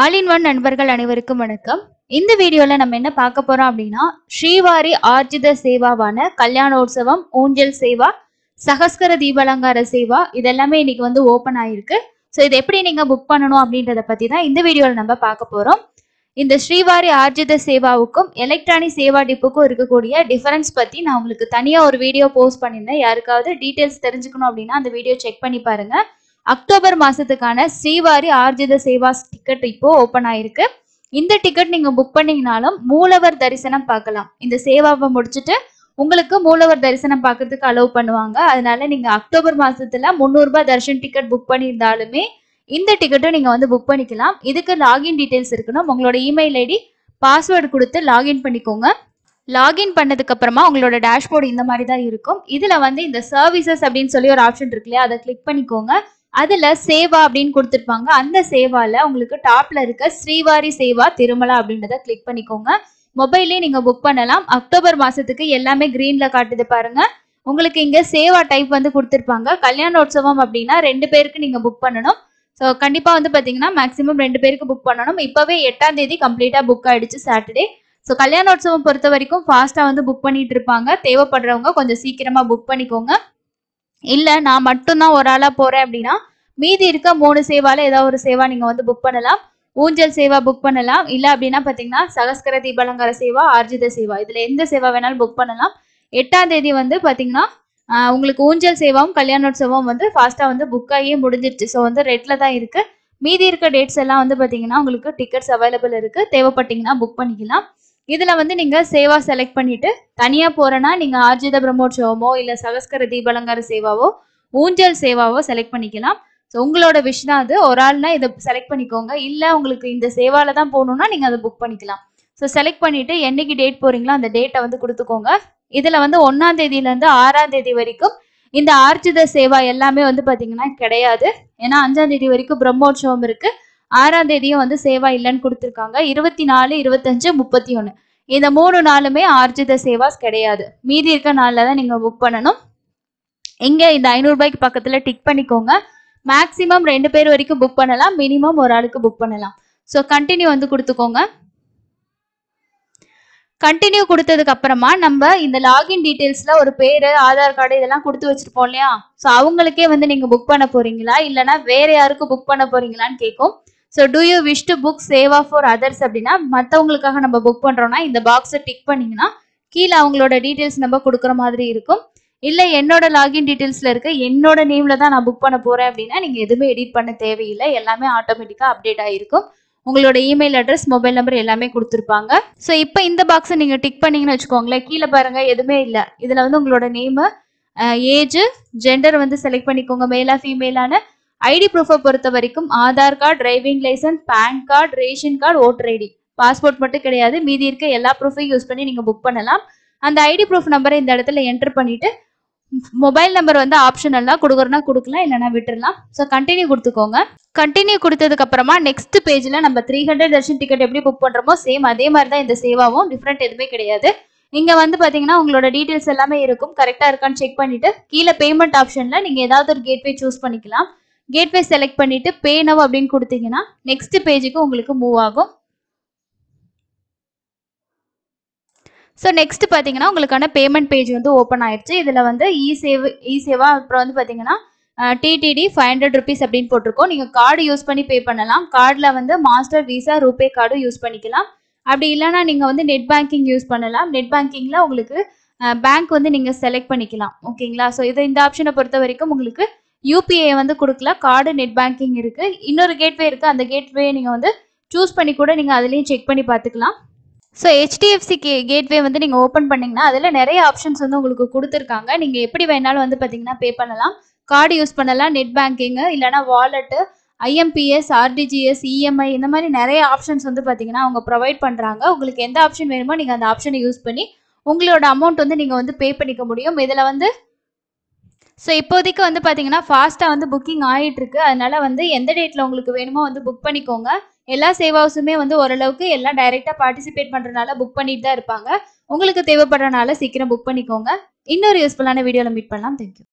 all in one நண்பர்கள் அனைவருக்கும் வணக்கம் இந்த வீடியோல நம்ம என்ன பார்க்க போறோம் அப்படின்னா ஸ்ரீவாரி ஆர்ஜித சேவாவான கல்யாணோற்சவம் ஊஞ்சல் சேவா சகஸ்கர தீபாலங்கார சேவா இதெல்லாமே இன்னைக்கு வந்து ஓபன் ஆயிருக்கு ஸோ இது எப்படி நீங்க புக் பண்ணணும் அப்படின்றத பத்தி தான் இந்த வீடியோல நம்ம பார்க்க போறோம் இந்த ஸ்ரீவாரி ஆர்ஜித சேவாவுக்கும் எலக்ட்ரானிக் சேவா டிப்புக்கும் இருக்கக்கூடிய டிஃபரன்ஸ் பத்தி நான் உங்களுக்கு தனியா ஒரு வீடியோ போஸ்ட் பண்ணியிருந்தேன் யாருக்காவது டீட்டெயில்ஸ் தெரிஞ்சுக்கணும் அப்படின்னா அந்த வீடியோ செக் பண்ணி பாருங்க அக்டோபர் மாசத்துக்கான ஸ்ரீவாரி ஆர்ஜித சேவா டிக்கெட் இப்போ ஓப்பன் ஆயிருக்கு இந்த டிக்கெட் நீங்க புக் பண்ணீங்கனாலும் மூலவர் தரிசனம் பார்க்கலாம் இந்த சேவாவை முடிச்சுட்டு உங்களுக்கு மூலவர் தரிசனம் பார்க்கறதுக்கு அலோவ் பண்ணுவாங்க அதனால நீங்க அக்டோபர் மாசத்துல முந்நூறு ரூபாய் தர்ஷன் டிக்கெட் புக் பண்ணியிருந்தாலுமே இந்த டிக்கெட்டும் நீங்க வந்து புக் பண்ணிக்கலாம் இதுக்கு லாகின் டீடைல்ஸ் இருக்கணும் உங்களோட இமெயில் ஐடி பாஸ்வேர்டு கொடுத்து லாகின் பண்ணிக்கோங்க லாகின் பண்ணதுக்கு அப்புறமா உங்களோட டேஷ்போர்டு இந்த மாதிரி தான் இருக்கும் இதுல வந்து இந்த சர்வீசஸ் அப்படின்னு சொல்லி ஒரு ஆப்ஷன் இருக்கு இல்லையா அதை கிளிக் பண்ணிக்கோங்க அதுல சேவா அப்படின்னு கொடுத்துருப்பாங்க அந்த சேவால உங்களுக்கு டாப்ல இருக்க ஸ்ரீவாரி சேவா திருமலா அப்படின்றத கிளிக் பண்ணிக்கோங்க மொபைல்லேயே நீங்க புக் பண்ணலாம் அக்டோபர் மாசத்துக்கு எல்லாமே கிரீன்ல காட்டுது பாருங்க உங்களுக்கு இங்க சேவா டைப் வந்து கொடுத்துருப்பாங்க கல்யாண உற்சவம் அப்படின்னா ரெண்டு பேருக்கு நீங்க புக் பண்ணணும் ஸோ கண்டிப்பா வந்து பாத்தீங்கன்னா மேக்சிமம் ரெண்டு பேருக்கு புக் பண்ணணும் இப்பவே எட்டாம் தேதி கம்ப்ளீட்டா புக் ஆயிடுச்சு சாட்டர்டே ஸோ கல்யாணோற்சவம் பொறுத்த வரைக்கும் ஃபாஸ்ட்டாக வந்து புக் பண்ணிட்டு இருப்பாங்க தேவைப்படுறவங்க கொஞ்சம் சீக்கிரமாக புக் பண்ணிக்கோங்க இல்லை நான் மட்டும்தான் ஒரு ஆளாக போகிறேன் அப்படின்னா மீதி இருக்க மூணு சேவால ஏதாவது ஒரு சேவா நீங்கள் வந்து புக் பண்ணலாம் ஊஞ்சல் சேவா புக் பண்ணலாம் இல்லை அப்படின்னா பார்த்தீங்கன்னா சகஸ்கர தீபாலங்கார சேவா ஆர்ஜித சேவா இதில் எந்த சேவா வேணாலும் புக் பண்ணலாம் எட்டாம் தேதி வந்து பார்த்தீங்கன்னா உங்களுக்கு ஊஞ்சல் சேவாவும் கல்யாணோத்சவம் வந்து ஃபாஸ்ட்டாக வந்து புக் ஆகியே முடிஞ்சிருச்சு ஸோ வந்து ரெட்டில் தான் இருக்குது மீதி இருக்க டேட்ஸ் எல்லாம் வந்து பார்த்தீங்கன்னா உங்களுக்கு டிக்கெட்ஸ் அவைலபிள் இருக்குது தேவைப்பட்டீங்கன்னா புக் பண்ணிக்கலாம் இதுல வந்து நீங்க சேவா செலக்ட் பண்ணிட்டு தனியா போறனா நீங்க ஆர்ஜித பிரம்மோற்சவமோ இல்ல சகஸ்கர தீபலங்கார சேவாவோ ஊஞ்சல் சேவாவோ செலக்ட் பண்ணிக்கலாம் ஸோ உங்களோட விஷ் தான் அது ஒரு ஆள்னா இதை செலக்ட் பண்ணிக்கோங்க இல்லை உங்களுக்கு இந்த சேவால தான் போகணுன்னா நீங்கள் அதை புக் பண்ணிக்கலாம் ஸோ செலக்ட் பண்ணிட்டு என்னைக்கு டேட் போறீங்களோ அந்த டேட்டை வந்து கொடுத்துக்கோங்க இதில் வந்து தேதியில இருந்து ஆறாம் தேதி வரைக்கும் இந்த ஆர்ஜித சேவா எல்லாமே வந்து பாத்தீங்கன்னா கிடையாது ஏன்னா அஞ்சாம் தேதி வரைக்கும் பிரம்மோற்சவம் இருக்குது ஆறாம் தேதியும் வந்து சேவா இல்லைன்னு கொடுத்துருக்காங்க இருபத்தி நாலு இருபத்தஞ்சு முப்பத்தி ஒன்று இந்த மூணு நாளுமே ஆர்ஜித சேவாஸ் கிடையாது மீதி இருக்க நாளில் தான் நீங்கள் புக் பண்ணணும் இங்கே இந்த ஐநூறுரூபாய்க்கு பக்கத்தில் டிக் பண்ணிக்கோங்க மேக்ஸிமம் ரெண்டு பேர் வரைக்கும் புக் பண்ணலாம் மினிமம் ஒரு ஆளுக்கு புக் பண்ணலாம் ஸோ கண்டினியூ வந்து கொடுத்துக்கோங்க கண்டினியூ கொடுத்ததுக்கு அப்புறமா நம்ம இந்த லாகின் டீட்டெயில்ஸ்ல ஒரு பேரு ஆதார் கார்டு இதெல்லாம் கொடுத்து வச்சிருப்போம் இல்லையா ஸோ அவங்களுக்கே வந்து நீங்க புக் பண்ண போறீங்களா இல்லைன்னா வேற யாருக்கும் புக் பண்ண போறீங்களான்னு கேட்கும் so do you wish to book seva for others அப்படின்னா மற்றவங்களுக்காக நம்ம புக் பண்ணுறோம்னா இந்த பாக்ஸை டிக் பண்ணிங்கன்னா கீழே அவங்களோட டீட்டெயில்ஸ் நம்ம கொடுக்குற மாதிரி இருக்கும் இல்லை என்னோட லாகின் டீட்டெயில்ஸில் இருக்க என்னோட நேமில் தான் நான் புக் பண்ண போகிறேன் அப்படின்னா நீங்கள் எதுவுமே எடிட் பண்ண தேவையில்லை எல்லாமே ஆட்டோமேட்டிக்காக அப்டேட் ஆகிருக்கும் உங்களோட இமெயில் அட்ரஸ் மொபைல் நம்பர் எல்லாமே கொடுத்துருப்பாங்க ஸோ இப்போ இந்த பாக்ஸை நீங்கள் டிக் பண்ணிங்கன்னு வச்சுக்கோங்களேன் கீழே பாருங்கள் எதுவுமே இல்லை இதில் வந்து உங்களோட நேமு ஏஜ் ஜெண்டர் வந்து செலக்ட் பண்ணிக்கோங்க மேலாக ஃபீமேலான ஐடி ப்ரூஃபை பொறுத்த வரைக்கும் Aadhaar card driving license PAN card ration card voter ID passport மட்டும் கிடையாது மீதி இருக்க எல்லா ப்ரூஃபையும் யூஸ் பண்ணி நீங்கள் புக் பண்ணலாம் அந்த ஐடி ப்ரூஃப் நம்பரை இந்த இடத்துல என்டர் பண்ணிட்டு மொபைல் நம்பர் வந்து ஆப்ஷன் எல்லாம் கொடுக்குறனா கொடுக்கலாம் இல்லைனா விட்டுடலாம் ஸோ கண்டினியூ கொடுத்துக்கோங்க கண்டினியூ கொடுத்ததுக்கு அப்புறமா நெக்ஸ்ட் பேஜில் நம்ம த்ரீ ஹண்ட்ரட் தர்ஷன் டிக்கெட் எப்படி புக் பண்ணுறோமோ சேம் அதே மாதிரி தான் இந்த சேவாவும் டிஃப்ரெண்ட் எதுவுமே கிடையாது இங்கே வந்து பார்த்தீங்கன்னா உங்களோட டீட்டெயில்ஸ் எல்லாமே இருக்கும் கரெக்டாக இருக்கான்னு செக் பண்ணிவிட்டு கீழே பேமெண்ட் ஆப்ஷனில் நீங்கள் ஏதாவது ஒரு கேட்வே சூஸ் பண்ணிக்கலாம் கேட்வே செலக்ட் பண்ணிட்டு பே நவ் அப்படின்னு கொடுத்தீங்கன்னா நெக்ஸ்ட் பேஜுக்கு உங்களுக்கு மூவ் ஆகும் ஸோ நெக்ஸ்ட் பார்த்தீங்கன்னா உங்களுக்கான பேமெண்ட் பேஜ் வந்து ஓப்பன் ஆயிடுச்சு இதில் வந்து இ சேவ் இ சேவா அப்புறம் வந்து பார்த்தீங்கன்னா டிடிடி ஃபைவ் ஹண்ட்ரட் ருபீஸ் அப்படின்னு போட்டிருக்கோம் நீங்கள் கார்டு யூஸ் பண்ணி பே பண்ணலாம் கார்டில் வந்து மாஸ்டர் விசா ரூபே கார்டும் யூஸ் பண்ணிக்கலாம் அப்படி இல்லைனா நீங்கள் வந்து நெட் பேங்கிங் யூஸ் பண்ணலாம் நெட் பேங்கிங்கில் உங்களுக்கு பேங்க் வந்து நீங்கள் செலக்ட் பண்ணிக்கலாம் ஓகேங்களா ஸோ இது இந்த ஆப்ஷனை பொறுத்த வரைக்கும் உங்களுக்கு யூபிஐ வந்து கொடுக்கல கார்டு நெட் பேங்கிங் இருக்குது இன்னொரு கேட்வே இருக்குது அந்த கேட்வே நீங்கள் வந்து சூஸ் பண்ணி கூட நீங்கள் அதுலயும் செக் பண்ணி பார்த்துக்கலாம் ஸோ ஹெச்டிஎஃப்சி கே கேட்வே வந்து நீங்கள் ஓப்பன் பண்ணிங்கன்னா அதில் நிறைய ஆப்ஷன்ஸ் வந்து உங்களுக்கு கொடுத்துருக்காங்க நீங்கள் எப்படி வேணாலும் வந்து பார்த்தீங்கன்னா பே பண்ணலாம் கார்டு யூஸ் பண்ணலாம் நெட் பேங்கிங்கு இல்லைனா வாலெட்டு ஐஎம்பிஎஸ் ஆர்டிஜிஎஸ் இஎம்ஐ இந்த மாதிரி நிறைய ஆப்ஷன்ஸ் வந்து பார்த்தீங்கன்னா அவங்க ப்ரொவைட் பண்ணுறாங்க உங்களுக்கு எந்த ஆப்ஷன் வேணுமோ நீங்கள் அந்த ஆப்ஷனை யூஸ் பண்ணி உங்களோட அமௌண்ட் வந்து நீங்கள் வந்து பே பண்ணிக்க முடியும் இதில் வந்து ஸோ இப்போதைக்கு வந்து பார்த்தீங்கன்னா ஃபாஸ்ட்டாக வந்து புக்கிங் ஆகிட்டுருக்கு அதனால் வந்து எந்த டேட்டில் உங்களுக்கு வேணுமோ வந்து புக் பண்ணிக்கோங்க எல்லா சேவாஸுமே வந்து ஓரளவுக்கு எல்லாம் டைரெக்டாக பார்ட்டிசிபேட் பண்ணுறதுனால புக் பண்ணிட்டு தான் இருப்பாங்க உங்களுக்கு தேவைப்படுறதுனால சீக்கிரம் புக் பண்ணிக்கோங்க இன்னொரு யூஸ்ஃபுல்லான வீடியோவில் மீட் பண்ணலாம் தேங்க்யூ